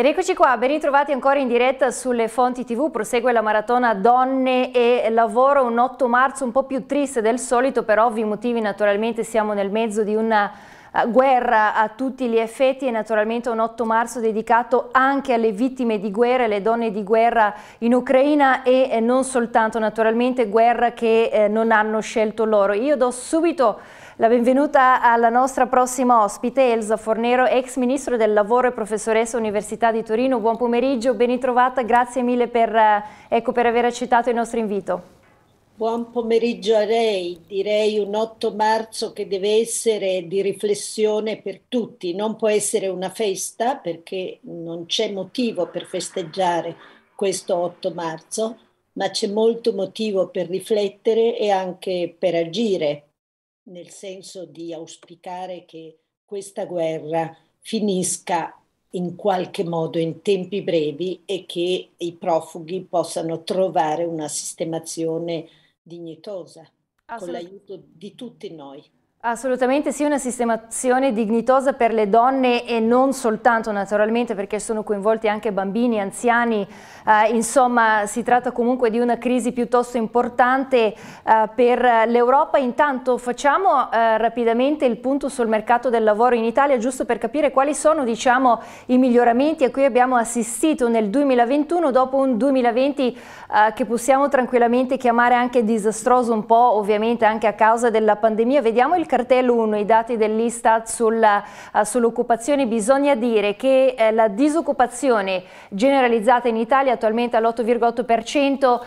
Ed eccoci qua, ben ritrovati ancora in diretta sulle fonti tv, prosegue la maratona Donne e Lavoro, un 8 marzo un po' più triste del solito, per ovvi motivi naturalmente siamo nel mezzo di una eh, guerra a tutti gli effetti e naturalmente un 8 marzo dedicato anche alle vittime di guerra, alle donne di guerra in Ucraina e eh, non soltanto naturalmente guerra che eh, non hanno scelto loro. Io do subito la benvenuta alla nostra prossima ospite, Elsa Fornero, ex Ministro del Lavoro e professoressa Università di Torino. Buon pomeriggio, ben ritrovata, grazie mille per, eh, ecco, per aver accettato il nostro invito. Buon pomeriggio a lei, direi un 8 marzo che deve essere di riflessione per tutti, non può essere una festa perché non c'è motivo per festeggiare questo 8 marzo, ma c'è molto motivo per riflettere e anche per agire, nel senso di auspicare che questa guerra finisca in qualche modo in tempi brevi e che i profughi possano trovare una sistemazione dignitosa con l'aiuto di tutti noi. Assolutamente sì, una sistemazione dignitosa per le donne e non soltanto naturalmente perché sono coinvolti anche bambini, anziani, eh, insomma si tratta comunque di una crisi piuttosto importante eh, per l'Europa. Intanto facciamo eh, rapidamente il punto sul mercato del lavoro in Italia giusto per capire quali sono diciamo, i miglioramenti a cui abbiamo assistito nel 2021 dopo un 2020 eh, che possiamo tranquillamente chiamare anche disastroso un po' ovviamente anche a causa della pandemia. Vediamo il cartello 1 i dati dell'Istat eh, sull'occupazione, sull bisogna dire che eh, la disoccupazione generalizzata in Italia attualmente all'8,8%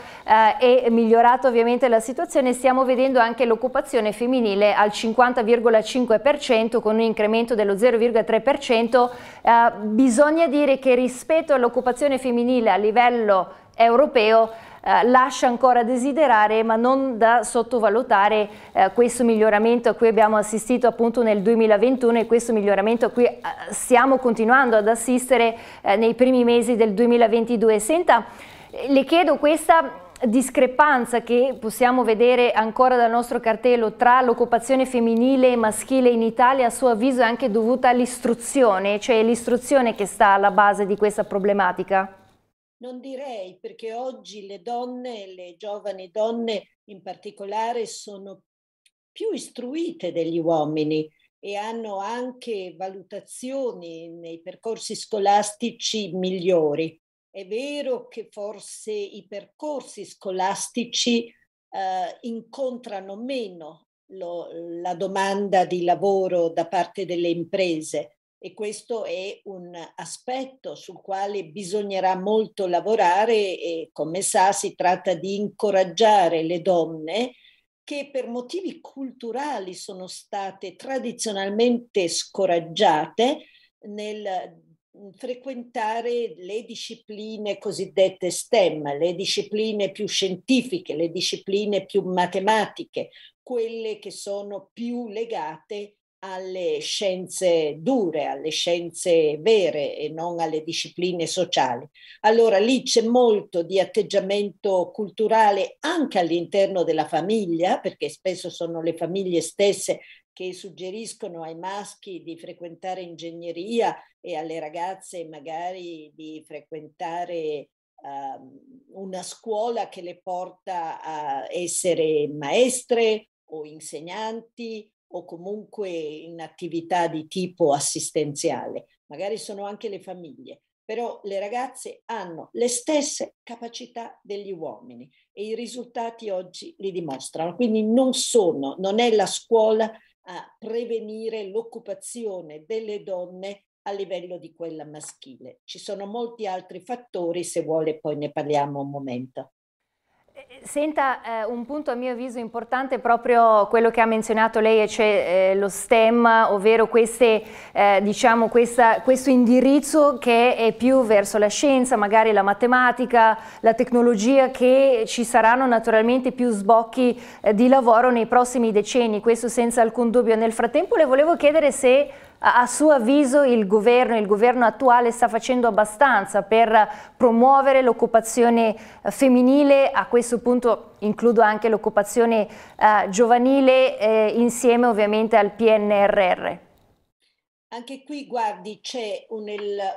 eh, è migliorata ovviamente la situazione, stiamo vedendo anche l'occupazione femminile al 50,5% con un incremento dello 0,3%, eh, bisogna dire che rispetto all'occupazione femminile a livello europeo eh, lascia ancora a desiderare ma non da sottovalutare eh, questo miglioramento a cui abbiamo assistito appunto nel 2021 e questo miglioramento a cui eh, stiamo continuando ad assistere eh, nei primi mesi del 2022. Senta, le chiedo questa discrepanza che possiamo vedere ancora dal nostro cartello tra l'occupazione femminile e maschile in Italia a suo avviso è anche dovuta all'istruzione, cioè l'istruzione che sta alla base di questa problematica? non direi perché oggi le donne, le giovani donne in particolare, sono più istruite degli uomini e hanno anche valutazioni nei percorsi scolastici migliori. È vero che forse i percorsi scolastici eh, incontrano meno lo, la domanda di lavoro da parte delle imprese, e questo è un aspetto sul quale bisognerà molto lavorare e come sa si tratta di incoraggiare le donne che per motivi culturali sono state tradizionalmente scoraggiate nel mm, frequentare le discipline cosiddette STEM, le discipline più scientifiche, le discipline più matematiche, quelle che sono più legate alle scienze dure, alle scienze vere e non alle discipline sociali. Allora lì c'è molto di atteggiamento culturale anche all'interno della famiglia, perché spesso sono le famiglie stesse che suggeriscono ai maschi di frequentare ingegneria e alle ragazze magari di frequentare uh, una scuola che le porta a essere maestre o insegnanti o comunque in attività di tipo assistenziale, magari sono anche le famiglie, però le ragazze hanno le stesse capacità degli uomini e i risultati oggi li dimostrano. Quindi non sono, non è la scuola a prevenire l'occupazione delle donne a livello di quella maschile. Ci sono molti altri fattori, se vuole poi ne parliamo un momento. Eh, eh, senta, eh, un punto a mio avviso importante è proprio quello che ha menzionato lei, e cioè eh, lo STEM, ovvero queste, eh, diciamo questa, questo indirizzo che è più verso la scienza, magari la matematica, la tecnologia, che ci saranno naturalmente più sbocchi eh, di lavoro nei prossimi decenni, questo senza alcun dubbio. Nel frattempo le volevo chiedere se a suo avviso il governo, il governo attuale sta facendo abbastanza per promuovere l'occupazione eh, femminile, a questo punto includo anche l'occupazione eh, giovanile eh, insieme ovviamente al PNRR? Anche qui, guardi, c'è un,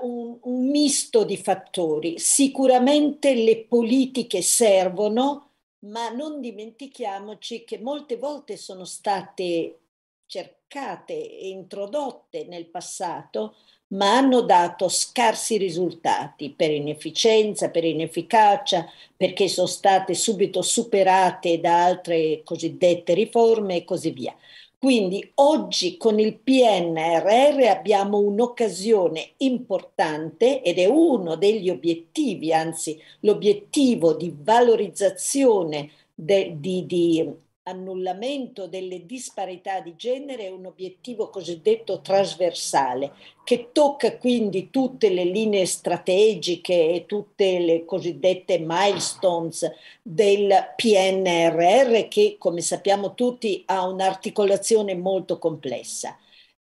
un, un misto di fattori. Sicuramente le politiche servono, ma non dimentichiamoci che molte volte sono state cercate e introdotte nel passato, ma hanno dato scarsi risultati per inefficienza, per inefficacia, perché sono state subito superate da altre cosiddette riforme e così via. Quindi oggi con il PNRR abbiamo un'occasione importante ed è uno degli obiettivi, anzi l'obiettivo di valorizzazione de, di, di annullamento delle disparità di genere è un obiettivo cosiddetto trasversale, che tocca quindi tutte le linee strategiche e tutte le cosiddette milestones del PNRR che, come sappiamo tutti, ha un'articolazione molto complessa.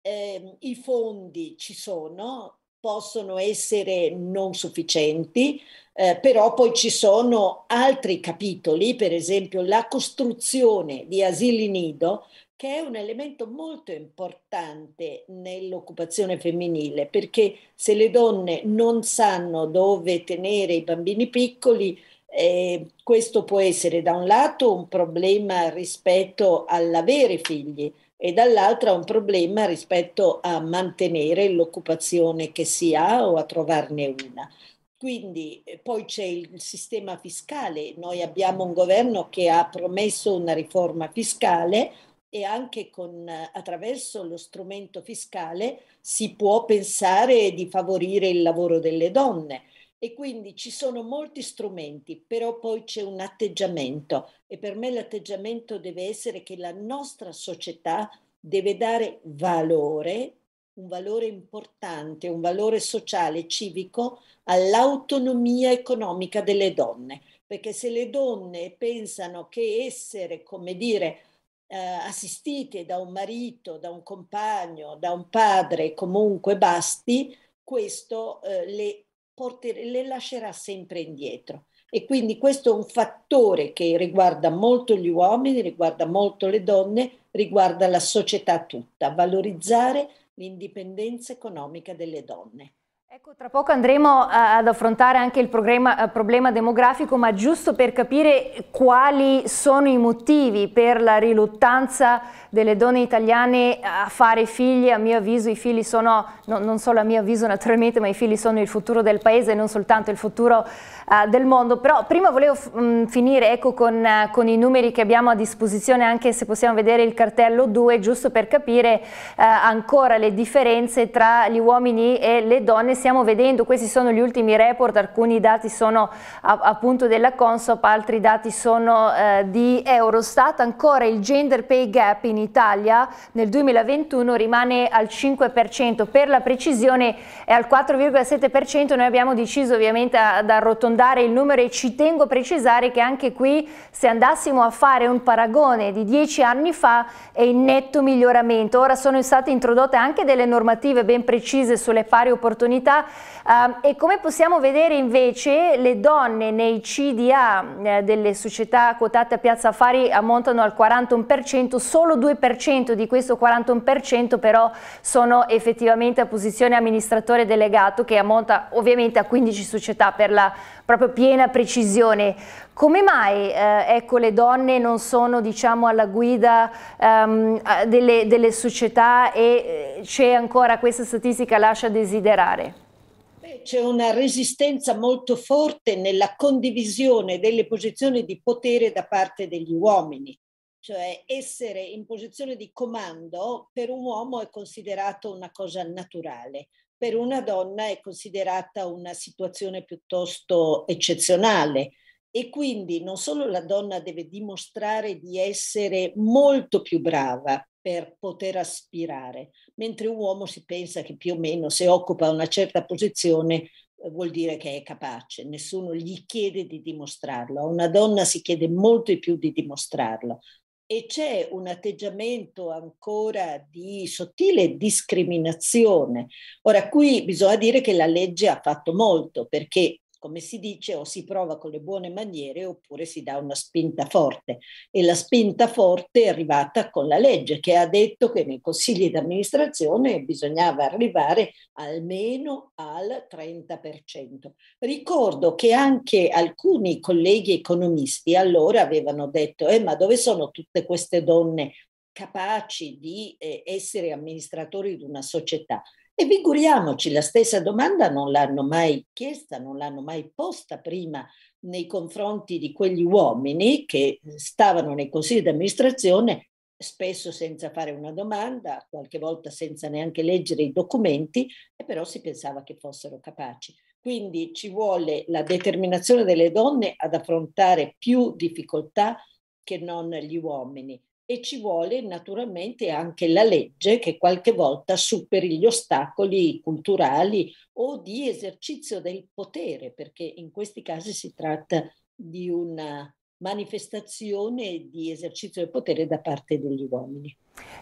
Eh, I fondi ci sono, possono essere non sufficienti, eh, però poi ci sono altri capitoli, per esempio la costruzione di asili nido, che è un elemento molto importante nell'occupazione femminile, perché se le donne non sanno dove tenere i bambini piccoli, eh, questo può essere da un lato un problema rispetto all'avere figli e dall'altro un problema rispetto a mantenere l'occupazione che si ha o a trovarne una. Quindi eh, poi c'è il sistema fiscale, noi abbiamo un governo che ha promesso una riforma fiscale e anche con, attraverso lo strumento fiscale si può pensare di favorire il lavoro delle donne e quindi ci sono molti strumenti, però poi c'è un atteggiamento e per me l'atteggiamento deve essere che la nostra società deve dare valore, un valore importante, un valore sociale, civico, all'autonomia economica delle donne. Perché se le donne pensano che essere, come dire, eh, assistite da un marito, da un compagno, da un padre, comunque basti, questo eh, le porter- le lascerà sempre indietro. E quindi questo è un fattore che riguarda molto gli uomini, riguarda molto le donne, riguarda la società tutta, valorizzare l'indipendenza economica delle donne. Ecco, tra poco andremo eh, ad affrontare anche il eh, problema, demografico, ma giusto per capire quali sono i motivi per la riluttanza delle donne italiane a fare figli, a mio avviso i figli sono, non solo a mio avviso naturalmente, ma i figli sono il futuro del paese e non soltanto il futuro eh, del mondo. Però prima volevo mm, finire ecco, con, con, i numeri che abbiamo a disposizione, anche se possiamo vedere il cartello 2, giusto per capire ancora le differenze tra gli uomini e le donne stiamo vedendo, questi sono gli ultimi report, alcuni dati sono appunto della Consop, altri dati sono eh, di Eurostat, ancora il gender pay gap in Italia nel 2021 rimane al 5%, per la precisione è al 4,7%, noi abbiamo deciso ovviamente ad arrotondare il numero e ci tengo a precisare che anche qui se andassimo a fare un paragone di 10 anni fa è in netto miglioramento, ora sono state introdotte anche delle normative ben precise sulle pari opportunità vita ehm, e come possiamo vedere invece le donne nei CDA eh, delle società quotate a Piazza Affari ammontano al 41%, solo 2% di questo 41% però sono effettivamente a posizione amministratore delegato che ammonta ovviamente a 15 società per la proprio piena precisione. Come mai eh, ecco, le donne non sono diciamo, alla guida um, delle, delle, società e eh, c'è ancora questa statistica lascia desiderare? c'è una resistenza molto forte nella condivisione delle posizioni di potere da parte degli uomini. Cioè essere in posizione di comando per un uomo è considerato una cosa naturale per una donna è considerata una situazione piuttosto eccezionale e quindi non solo la donna deve dimostrare di essere molto più brava per poter aspirare, mentre un uomo si pensa che più o meno se occupa una certa posizione eh, vuol dire che è capace, nessuno gli chiede di dimostrarlo, a una donna si chiede molto di più di dimostrarlo, e c'è un atteggiamento ancora di sottile discriminazione. Ora qui bisogna dire che la legge ha fatto molto perché come si dice, o si prova con le buone maniere oppure si dà una spinta forte. E la spinta forte è arrivata con la legge che ha detto che nei consigli di amministrazione bisognava arrivare almeno al 30%. Ricordo che anche alcuni colleghi economisti allora avevano detto, eh, ma dove sono tutte queste donne capaci di eh, essere amministratori di una società? E figuriamoci, la stessa domanda non l'hanno mai chiesta, non l'hanno mai posta prima nei confronti di quegli uomini che eh, stavano nei consigli di amministrazione, spesso senza fare una domanda, qualche volta senza neanche leggere i documenti, e però si pensava che fossero capaci. Quindi ci vuole la determinazione delle donne ad affrontare più difficoltà che non gli uomini e ci vuole naturalmente anche la legge che qualche volta superi gli ostacoli culturali o di esercizio del potere, perché in questi casi si tratta di una manifestazione di esercizio del potere da parte degli uomini.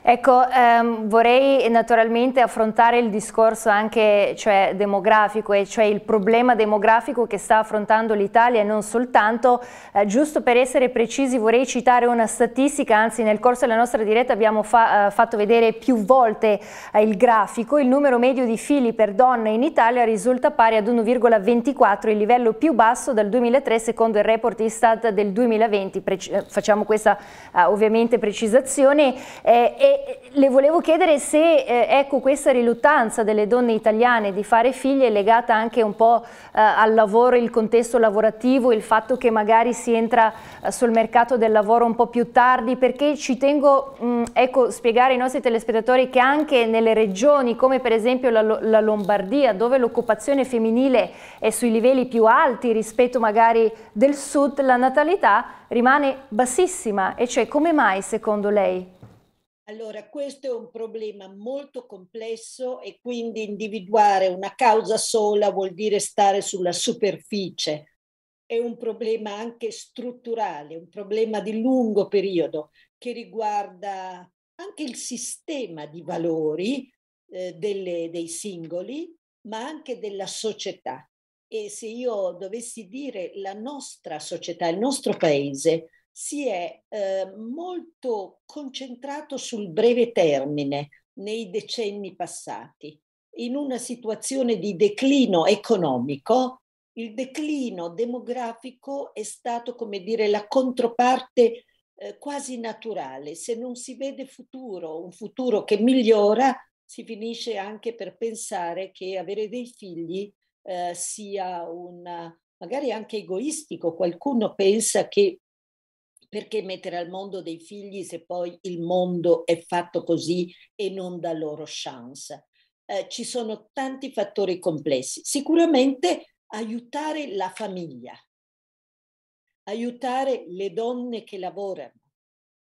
Ecco, ehm, vorrei naturalmente affrontare il discorso anche cioè, demografico e cioè il problema demografico che sta affrontando l'Italia e non soltanto. Eh, giusto per essere precisi vorrei citare una statistica, anzi nel corso della nostra diretta abbiamo fa eh, fatto vedere più volte eh, il grafico. Il numero medio di figli per donna in Italia risulta pari ad 1,24, il livello più basso dal 2003 secondo il report Istat del 2020. Pre eh, facciamo questa eh, ovviamente precisazione. Eh, e le volevo chiedere se eh, ecco, questa riluttanza delle donne italiane di fare figli è legata anche un po' eh, al lavoro, il contesto lavorativo, il fatto che magari si entra eh, sul mercato del lavoro un po' più tardi, perché ci tengo a mm, ecco, spiegare ai nostri telespettatori che anche nelle regioni come per esempio la, la Lombardia, dove l'occupazione femminile è sui livelli più alti rispetto magari del sud, la natalità rimane bassissima. E cioè come mai secondo lei? Allora, questo è un problema molto complesso e quindi individuare una causa sola vuol dire stare sulla superficie. È un problema anche strutturale, un problema di lungo periodo che riguarda anche il sistema di valori eh, delle, dei singoli, ma anche della società. E se io dovessi dire la nostra società, il nostro paese, si è eh, molto concentrato sul breve termine nei decenni passati. In una situazione di declino economico, il declino demografico è stato, come dire, la controparte eh, quasi naturale. Se non si vede futuro, un futuro che migliora, si finisce anche per pensare che avere dei figli eh, sia un magari anche egoistico. Qualcuno pensa che perché mettere al mondo dei figli se poi il mondo è fatto così e non dà loro chance? Eh, ci sono tanti fattori complessi. Sicuramente aiutare la famiglia, aiutare le donne che lavorano,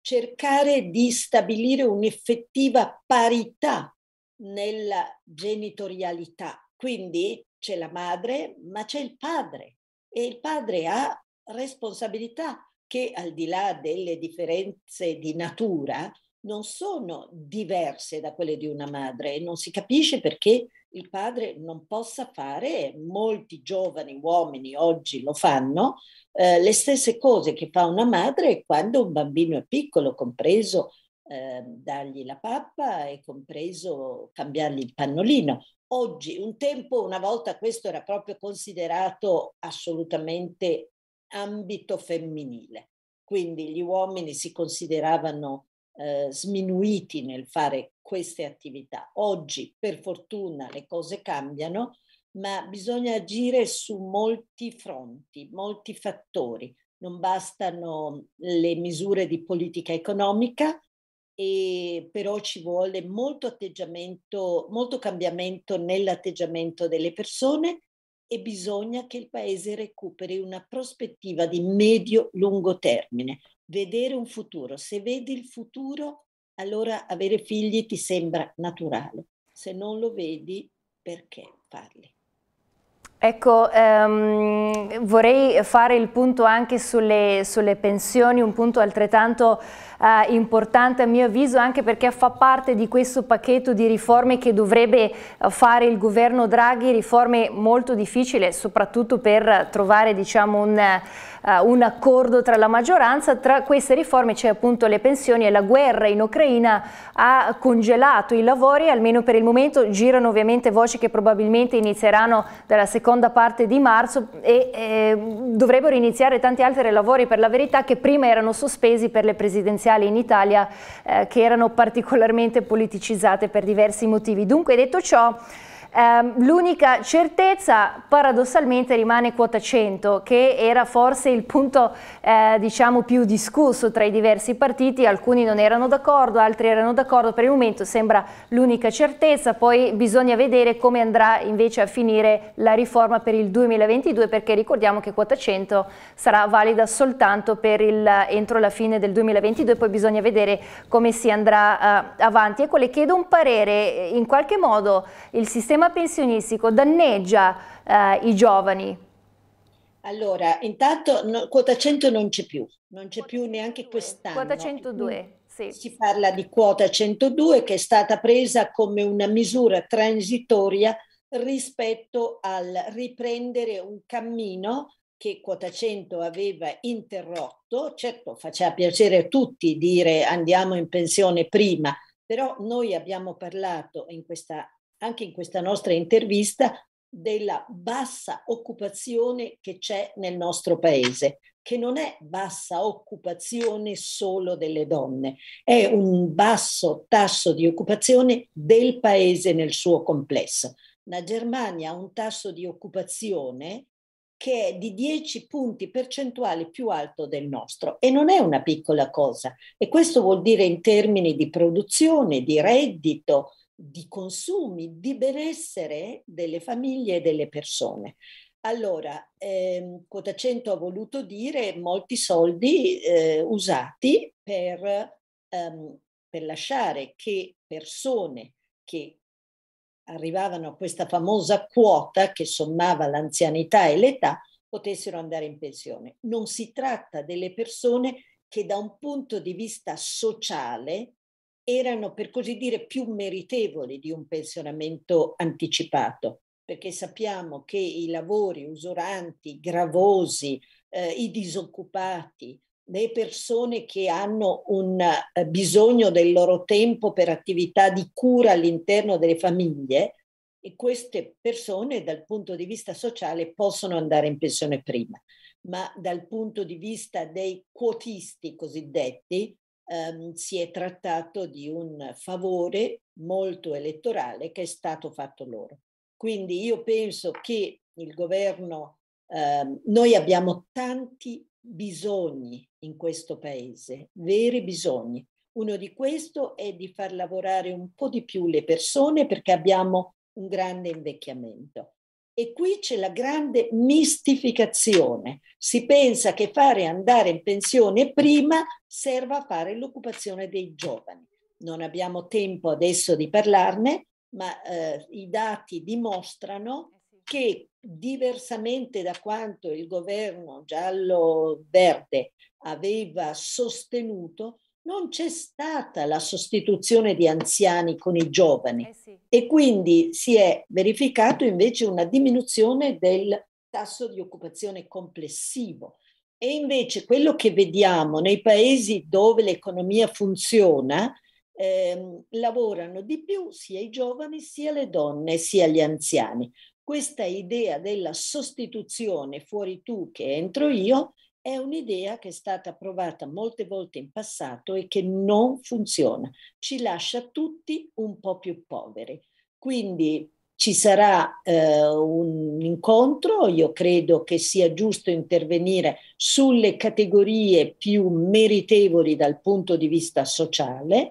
cercare di stabilire un'effettiva parità nella genitorialità. Quindi c'è la madre, ma c'è il padre e il padre ha responsabilità che al di là delle differenze di natura non sono diverse da quelle di una madre e non si capisce perché il padre non possa fare, molti giovani uomini oggi lo fanno, eh, le stesse cose che fa una madre quando un bambino è piccolo, compreso eh, dargli la pappa e compreso cambiargli il pannolino. Oggi, un tempo, una volta questo era proprio considerato assolutamente ambito femminile. Quindi gli uomini si consideravano eh, sminuiti nel fare queste attività. Oggi, per fortuna, le cose cambiano, ma bisogna agire su molti fronti, molti fattori. Non bastano le misure di politica economica, e però ci vuole molto atteggiamento, molto cambiamento nell'atteggiamento delle persone e bisogna che il Paese recuperi una prospettiva di medio-lungo termine, vedere un futuro. Se vedi il futuro, allora avere figli ti sembra naturale. Se non lo vedi, perché farli? Ecco, um, vorrei fare il punto anche sulle, sulle pensioni, un punto altrettanto uh, importante a mio avviso anche perché fa parte di questo pacchetto di riforme che dovrebbe eh, fare il governo Draghi, riforme molto difficili soprattutto per trovare diciamo, un uh, un accordo tra la maggioranza. Tra queste riforme c'è appunto le pensioni e la guerra in Ucraina ha congelato i lavori, almeno per il momento girano ovviamente voci che probabilmente inizieranno dalla seconda parte di marzo e eh, dovrebbero iniziare tanti altri lavori per la verità che prima erano sospesi per le presidenziali in Italia eh, che erano particolarmente politicizzate per diversi motivi. Dunque detto ciò... Um, l'unica certezza paradossalmente rimane quota 100 che era forse il punto eh, diciamo più discusso tra i diversi partiti, alcuni non erano d'accordo, altri erano d'accordo, per il momento sembra l'unica certezza, poi bisogna vedere come andrà invece a finire la riforma per il 2022 perché ricordiamo che quota 100 sarà valida soltanto il, entro la fine del 2022, poi bisogna vedere come si andrà uh, avanti. Ecco, le chiedo un parere, in qualche modo il sistema sistema pensionistico danneggia eh, i giovani? Allora, intanto no, quota 100 non c'è più, non c'è più neanche quest'anno. Eh, quota 102. Sì. Si parla di quota 102 che è stata presa come una misura transitoria rispetto al riprendere un cammino che quota 100 aveva interrotto. Certo, faceva piacere a tutti dire andiamo in pensione prima, però noi abbiamo parlato in questa anche in questa nostra intervista della bassa occupazione che c'è nel nostro paese, che non è bassa occupazione solo delle donne, è un basso tasso di occupazione del paese nel suo complesso. La Germania ha un tasso di occupazione che è di 10 punti percentuali più alto del nostro e non è una piccola cosa e questo vuol dire in termini di produzione, di reddito, di consumi, di benessere delle famiglie e delle persone. Allora, ehm, quota 100 ha voluto dire molti soldi eh, usati per, ehm, per lasciare che persone che arrivavano a questa famosa quota che sommava l'anzianità e l'età potessero andare in pensione. Non si tratta delle persone che da un punto di vista sociale erano per così dire più meritevoli di un pensionamento anticipato, perché sappiamo che i lavori usuranti, gravosi, eh, i disoccupati, le persone che hanno un eh, bisogno del loro tempo per attività di cura all'interno delle famiglie, e queste persone dal punto di vista sociale possono andare in pensione prima, ma dal punto di vista dei quotisti cosiddetti, ehm, si è trattato di un favore molto elettorale che è stato fatto loro. Quindi io penso che il governo, ehm, noi abbiamo tanti bisogni in questo paese, veri bisogni. Uno di questi è di far lavorare un po' di più le persone perché abbiamo un grande invecchiamento. E qui c'è la grande mistificazione. Si pensa che fare andare in pensione prima serva a fare l'occupazione dei giovani. Non abbiamo tempo adesso di parlarne, ma eh, i dati dimostrano eh che diversamente da quanto il governo giallo-verde aveva sostenuto, non c'è stata la sostituzione di anziani con i giovani eh sì. e quindi si è verificato invece una diminuzione del tasso di occupazione complessivo. E invece quello che vediamo nei paesi dove l'economia funziona, ehm, lavorano di più sia i giovani, sia le donne, sia gli anziani. Questa idea della sostituzione fuori tu che entro io è un'idea che è stata provata molte volte in passato e che non funziona. Ci lascia tutti un po' più poveri. Quindi ci sarà eh, un incontro, io credo che sia giusto intervenire sulle categorie più meritevoli dal punto di vista sociale,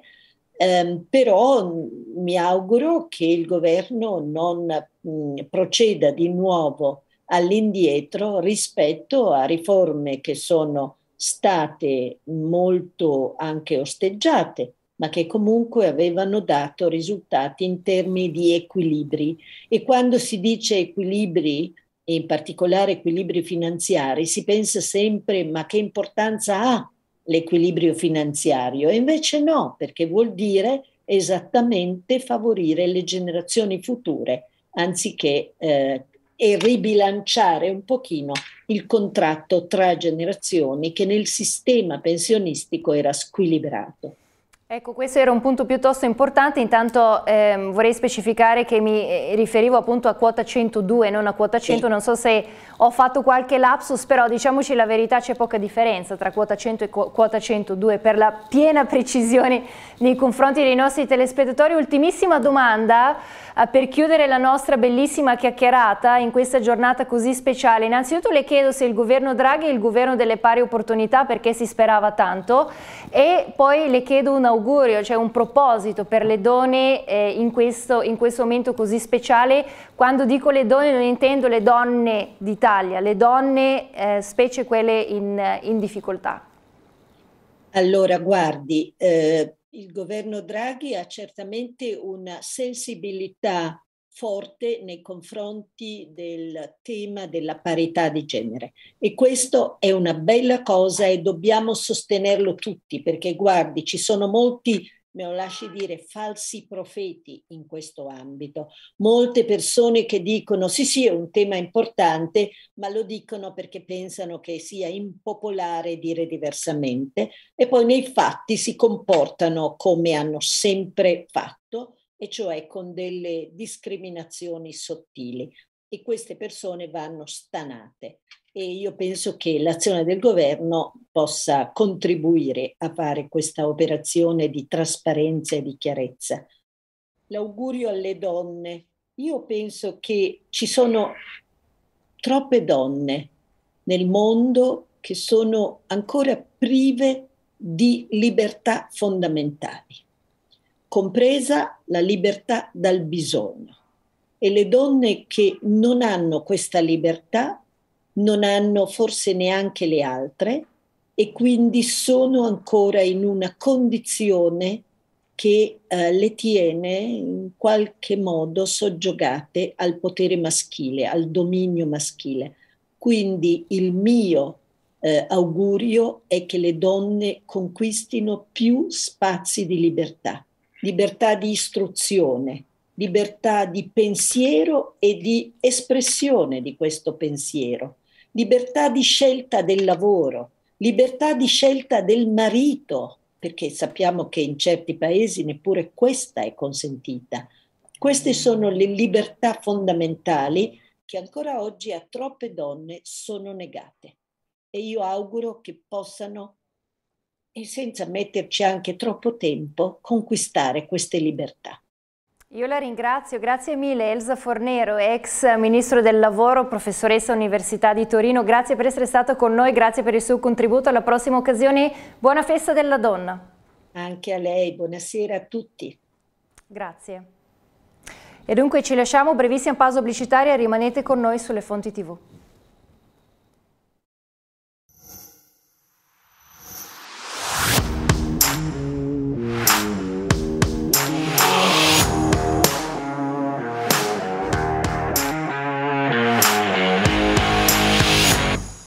ehm, però mi auguro che il governo non mh, mm, proceda di nuovo all'indietro rispetto a riforme che sono state molto anche osteggiate, ma che comunque avevano dato risultati in termini di equilibri. E quando si dice equilibri, e in particolare equilibri finanziari, si pensa sempre ma che importanza ha l'equilibrio finanziario? E invece no, perché vuol dire esattamente favorire le generazioni future anziché eh, e ribilanciare un pochino il contratto tra generazioni che nel sistema pensionistico era squilibrato. Ecco, questo era un punto piuttosto importante, intanto ehm, vorrei specificare che mi eh, riferivo appunto a quota 102, non a quota 100, sì. non so se ho fatto qualche lapsus, però diciamoci la verità c'è poca differenza tra quota 100 e quota 102 per la piena precisione nei confronti dei nostri telespettatori. Ultimissima domanda eh, per chiudere la nostra bellissima chiacchierata in questa giornata così speciale. Innanzitutto le chiedo se il governo Draghi è il governo delle pari opportunità perché si sperava tanto e poi le chiedo un augurio augurio, c'è cioè un proposito per le donne eh, in, questo, in, questo, momento così speciale. Quando dico le donne non intendo le donne d'Italia, le donne eh, specie quelle in, in, difficoltà. Allora, guardi, eh, il governo Draghi ha certamente una sensibilità forte nei confronti del tema della parità di genere e questo è una bella cosa e dobbiamo sostenerlo tutti perché guardi ci sono molti me lo lasci dire, falsi profeti in questo ambito. Molte persone che dicono sì sì è un tema importante, ma lo dicono perché pensano che sia impopolare dire diversamente e poi nei fatti si comportano come hanno sempre fatto e cioè con delle discriminazioni sottili. E queste persone vanno stanate. E io penso che l'azione del governo possa contribuire a fare questa operazione di trasparenza e di chiarezza. L'augurio alle donne. Io penso che ci sono troppe donne nel mondo che sono ancora prive di libertà fondamentali compresa la libertà dal bisogno. E le donne che non hanno questa libertà non hanno forse neanche le altre e quindi sono ancora in una condizione che eh, le tiene in qualche modo soggiogate al potere maschile, al dominio maschile. Quindi il mio eh, augurio è che le donne conquistino più spazi di libertà libertà di istruzione, libertà di pensiero e di espressione di questo pensiero, libertà di scelta del lavoro, libertà di scelta del marito, perché sappiamo che in certi paesi neppure questa è consentita. Queste sono le libertà fondamentali che ancora oggi a troppe donne sono negate e io auguro che possano e senza metterci anche troppo tempo conquistare queste libertà. Io la ringrazio, grazie mille Elsa Fornero, ex Ministro del Lavoro, professoressa Università di Torino, grazie per essere stata con noi, grazie per il suo contributo, alla prossima occasione buona festa della donna. Anche a lei, buonasera a tutti. Grazie. E dunque ci lasciamo, brevissima pausa pubblicitaria, rimanete con noi sulle fonti tv.